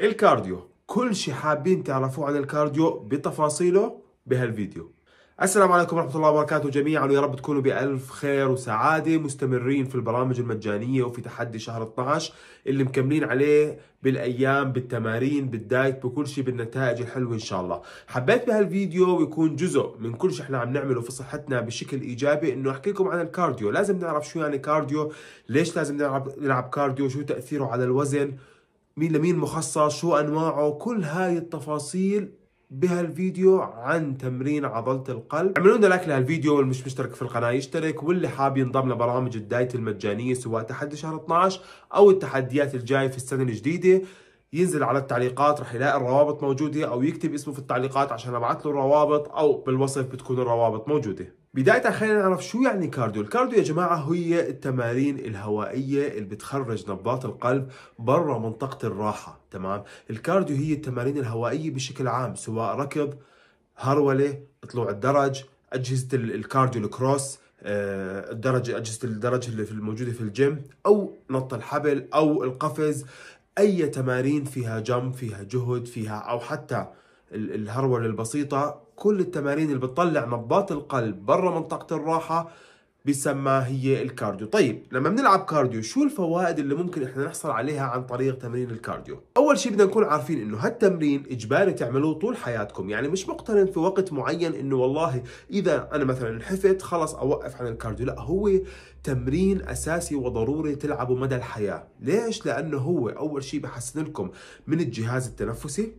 الكارديو كل شيء حابين تعرفوه عن الكارديو بتفاصيله بهالفيديو السلام عليكم ورحمة الله وبركاته جميعا ويا رب تكونوا بألف خير وسعادة مستمرين في البرامج المجانية وفي تحدي شهر 12 اللي مكملين عليه بالأيام بالتمارين بالدايت بكل شيء بالنتائج الحلوة إن شاء الله حبيت بهالفيديو يكون جزء من كل شيء احنا عم نعمله في صحتنا بشكل إيجابي إنه أحكي لكم عن الكارديو لازم نعرف شو يعني كارديو ليش لازم نلعب, نلعب كارديو شو تأثيره على الوزن مين لمين مخصص شو انواعه كل هاي التفاصيل بهالفيديو عن تمرين عضلة القلب اعملوا لنا لايك لهالفيديو واللي مش مشترك في القناة يشترك واللي حاب ينضم لبرامج الدايت المجانية سواء تحدي شهر 12 او التحديات الجاية في السنة الجديدة ينزل على التعليقات رح يلاقي الروابط موجوده او يكتب اسمه في التعليقات عشان ابعث له الروابط او بالوصف بتكون الروابط موجوده بداية خلينا نعرف شو يعني كارديو الكارديو يا جماعة هي التمارين الهوائية اللي بتخرج نبضات القلب برا منطقة الراحة تمام الكارديو هي التمارين الهوائية بشكل عام سواء ركض هرولة طلوع الدرج أجهزة الكارديو الكروس آه، الدرجة أجهزة الدرج اللي في الموجودة في الجيم أو نط الحبل أو القفز أي تمارين فيها جم فيها جهد فيها أو حتى الهرولة البسيطة كل التمارين اللي بتطلع نبضات القلب برا منطقة الراحة بسمى هي الكارديو طيب لما بنلعب كارديو شو الفوائد اللي ممكن احنا نحصل عليها عن طريق تمرين الكارديو اول شيء بدنا نكون عارفين انه هالتمرين اجباري تعملوه طول حياتكم يعني مش مقترن في وقت معين انه والله اذا انا مثلا انحفت خلص اوقف عن الكارديو لا هو تمرين اساسي وضروري تلعبه مدى الحياه ليش لانه هو اول شيء بحسن لكم من الجهاز التنفسي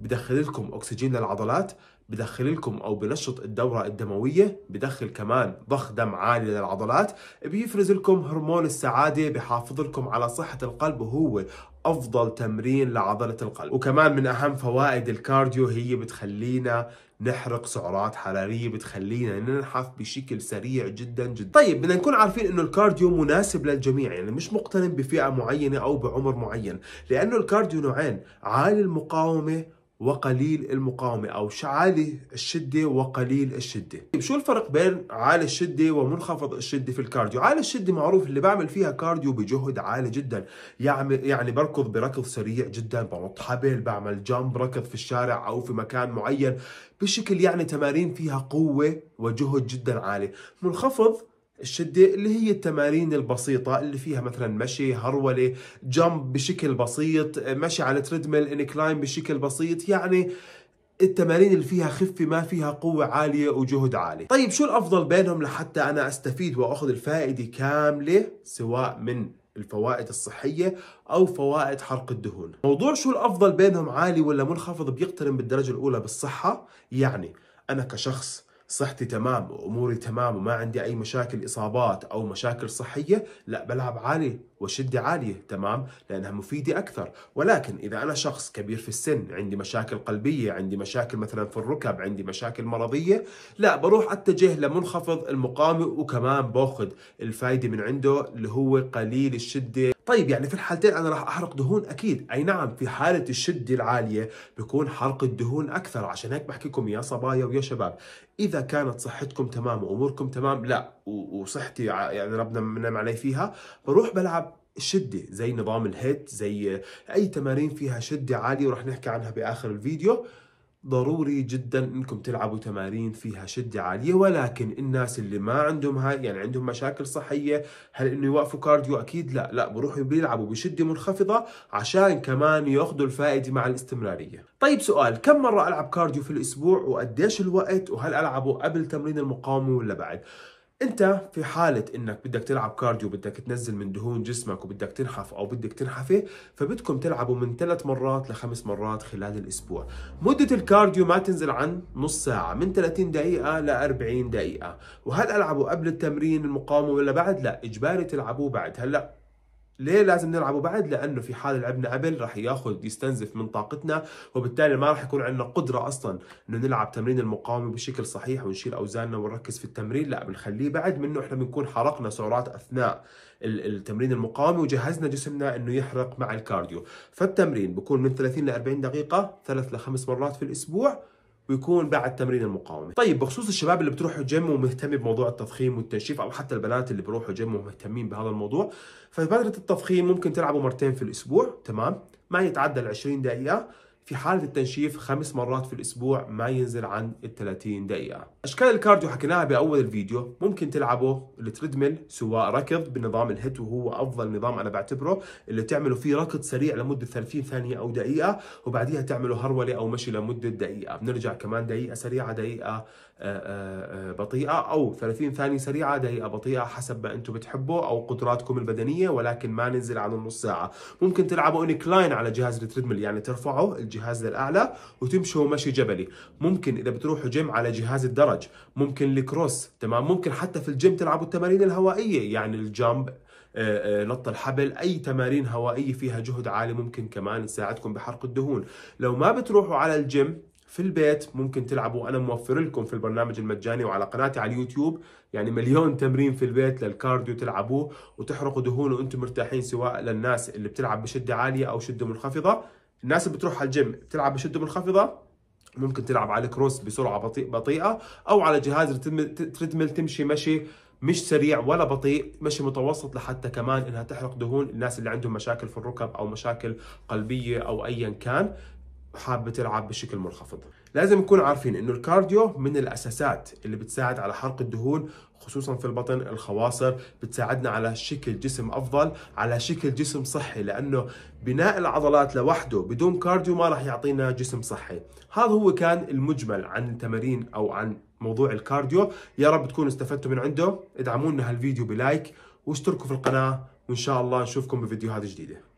بدخل لكم اكسجين للعضلات بدخل لكم او بنشط الدوره الدمويه بدخل كمان ضخ دم عالي للعضلات بيفرز لكم هرمون السعاده بحافظ لكم على صحه القلب وهو افضل تمرين لعضله القلب وكمان من اهم فوائد الكارديو هي بتخلينا نحرق سعرات حراريه بتخلينا ننحف بشكل سريع جدا جدا طيب بدنا نكون عارفين انه الكارديو مناسب للجميع يعني مش مقترن بفئه معينه او بعمر معين لانه الكارديو نوعين عالي المقاومه وقليل المقاومة أو عالي الشدة وقليل الشدة طيب شو الفرق بين عالي الشدة ومنخفض الشدة في الكارديو عالي الشدة معروف اللي بعمل فيها كارديو بجهد عالي جدا يعني, يعني بركض بركض سريع جدا بنط حبل بعمل جنب ركض في الشارع أو في مكان معين بشكل يعني تمارين فيها قوة وجهد جدا عالي منخفض الشدة اللي هي التمارين البسيطة اللي فيها مثلا مشي هرولة جمب بشكل بسيط مشي على تريدميل انكلاين بشكل بسيط يعني التمارين اللي فيها خفة ما فيها قوة عالية وجهد عالي طيب شو الأفضل بينهم لحتى أنا أستفيد وأخذ الفائدة كاملة سواء من الفوائد الصحية أو فوائد حرق الدهون موضوع شو الأفضل بينهم عالي ولا منخفض بيقترن بالدرجة الأولى بالصحة يعني أنا كشخص صحتي تمام واموري تمام وما عندي اي مشاكل اصابات او مشاكل صحيه لا بلعب عالي وشده عاليه تمام لانها مفيده اكثر ولكن اذا انا شخص كبير في السن عندي مشاكل قلبيه عندي مشاكل مثلا في الركب عندي مشاكل مرضيه لا بروح اتجه لمنخفض المقاومه وكمان باخذ الفائده من عنده اللي هو قليل الشده طيب يعني في الحالتين انا راح احرق دهون اكيد اي نعم في حاله الشده العاليه بكون حرق الدهون اكثر عشان هيك بحكي لكم يا صبايا ويا شباب اذا كانت صحتكم تمام واموركم تمام لا وصحتي يعني ربنا منعم علي فيها بروح بلعب الشدة زي نظام الهيت زي أي تمارين فيها شدة عالية ورح نحكي عنها بآخر الفيديو ضروري جدا انكم تلعبوا تمارين فيها شده عاليه ولكن الناس اللي ما عندهم هاي يعني عندهم مشاكل صحيه هل انه يوقفوا كارديو اكيد لا لا بروحوا بيلعبوا بشده منخفضه عشان كمان ياخذوا الفائده مع الاستمراريه طيب سؤال كم مره العب كارديو في الاسبوع وقديش الوقت وهل العبه قبل تمرين المقاومه ولا بعد انت في حاله انك بدك تلعب كارديو بدك تنزل من دهون جسمك وبدك تنحف او بدك تنحفه فبدكم تلعبوا من ثلاث مرات لخمس مرات خلال الاسبوع مده الكارديو ما تنزل عن نص ساعه من 30 دقيقه ل 40 دقيقه وهل العبوا قبل التمرين المقاومه ولا بعد لا اجباري تلعبوا بعد هلا ليه لازم نلعبه بعد؟ لانه في حال لعبنا قبل راح ياخذ يستنزف من طاقتنا وبالتالي ما راح يكون عندنا قدره اصلا انه نلعب تمرين المقاومه بشكل صحيح ونشيل اوزاننا ونركز في التمرين، لا بنخليه بعد منه احنا بنكون حرقنا سعرات اثناء التمرين المقاومه وجهزنا جسمنا انه يحرق مع الكارديو، فالتمرين بكون من 30 ل 40 دقيقه ثلاث لخمس مرات في الاسبوع ويكون بعد تمرين المقاومه طيب بخصوص الشباب اللي بتروحوا جيم ومهتم بموضوع التضخيم والتنشيف او حتى البنات اللي بروحوا جيم ومهتمين بهذا الموضوع ففتره التضخيم ممكن تلعبوا مرتين في الاسبوع تمام ما يتعدى ال 20 دقيقه في حالة التنشيف خمس مرات في الأسبوع ما ينزل عن ال 30 دقيقة. أشكال الكارديو حكيناها بأول الفيديو ممكن تلعبه التريدميل سواء ركض بنظام الهيت وهو أفضل نظام أنا بعتبره اللي تعمله فيه ركض سريع لمدة 30 ثانية أو دقيقة وبعديها تعمله هرولة أو مشي لمدة دقيقة بنرجع كمان دقيقة سريعة دقيقة آه، آه، آه، بطيئة أو 30 ثانية سريعة دقيقة بطيئة حسب ما أنتم بتحبوا أو قدراتكم البدنية ولكن ما ننزل عن النص ساعة ممكن تلعبوا انكلاين على جهاز التريدميل يعني ترفعه الجهاز للاعلى وتمشوا مشي جبلي ممكن اذا بتروحوا جيم على جهاز الدرج ممكن الكروس تمام ممكن حتى في الجيم تلعبوا التمارين الهوائيه يعني الجامب آه، آه، نط الحبل اي تمارين هوائيه فيها جهد عالي ممكن كمان تساعدكم بحرق الدهون لو ما بتروحوا على الجيم في البيت ممكن تلعبوا انا موفر لكم في البرنامج المجاني وعلى قناتي على اليوتيوب يعني مليون تمرين في البيت للكارديو تلعبوه وتحرقوا دهون وانتم مرتاحين سواء للناس اللي بتلعب بشده عاليه او شده منخفضه الناس اللي بتروح على الجيم بتلعب بشده منخفضه ممكن تلعب على كروس بسرعه بطيئه او على جهاز تريدميل تمشي مشي مش سريع ولا بطيء مشي متوسط لحتى كمان انها تحرق دهون الناس اللي عندهم مشاكل في الركب او مشاكل قلبيه او ايا كان حابه تلعب بشكل منخفض لازم نكون عارفين انه الكارديو من الاساسات اللي بتساعد على حرق الدهون خصوصا في البطن الخواصر بتساعدنا على شكل جسم افضل على شكل جسم صحي لانه بناء العضلات لوحده بدون كارديو ما راح يعطينا جسم صحي هذا هو كان المجمل عن التمارين او عن موضوع الكارديو يا رب تكونوا استفدتوا من عنده ادعمونا هالفيديو بلايك واشتركوا في القناه وان شاء الله نشوفكم بفيديوهات جديده